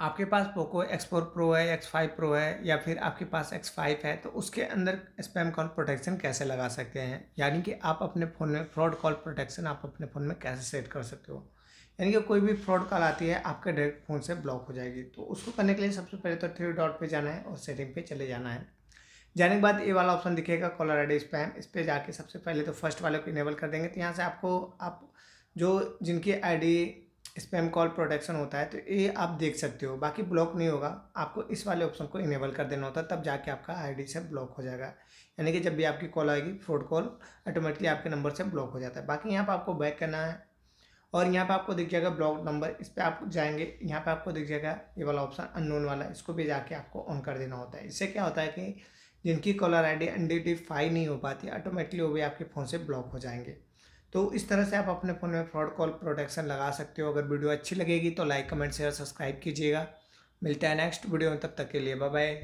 आपके पास Poco four pro है फाइव प्रो है या फिर आपके पास फाइव है तो उसके अंदर स्पैम कॉल प्रोटेक्शन कैसे लगा सकते हैं यानी कि आप अपने फ़ोन में फ्रॉड कॉल प्रोटेक्शन आप अपने फ़ोन में कैसे सेट कर सकते हो यानी कि कोई भी फ्रॉड कॉल आती है आपके डायरेक्ट फ़ोन से ब्लॉक हो जाएगी तो उसको करने के लिए सबसे पहले तो थ्री डॉट पर जाना है और सेटिंग पे चले जाना है जाने के बाद ये वाला ऑप्शन दिखेगा कॉलर आई डी स्पैम इस पर जाके सबसे पहले तो फर्स्ट वाले को इनेबल कर देंगे तो यहाँ से आपको आप जो जिनकी आई स्पैम कॉल प्रोटेक्शन होता है तो ये आप देख सकते हो बाकी ब्लॉक नहीं होगा आपको इस वाले ऑप्शन को इनेबल कर देना होता है तब जाके आपका आईडी से ब्लॉक हो जाएगा यानी कि जब भी आपकी कॉल आएगी फ्रॉड कॉल ऑटोमेटिकली आपके नंबर से ब्लॉक हो जाता है बाकी यहाँ पर आपको बैक करना है और यहाँ पर आपको दिख जाएगा ब्लॉक नंबर इस पर आप जाएंगे यहाँ पर आपको दिख जाएगा ये वाला ऑप्शन अननोन वाला इसको भी जाके आपको ऑन कर देना होता है इससे क्या होता है कि जिनकी कॉलर आई डी नहीं हो पाती ऑटोमेटिकली वो भी आपके फ़ोन से ब्लॉक हो जाएंगे तो इस तरह से आप अपने फ़ोन में फ्रॉड कॉल प्रोटेक्शन लगा सकते हो अगर वीडियो अच्छी लगेगी तो लाइक कमेंट शेयर सब्सक्राइब कीजिएगा मिलता है नेक्स्ट वीडियो में तब तक के लिए बाय बाय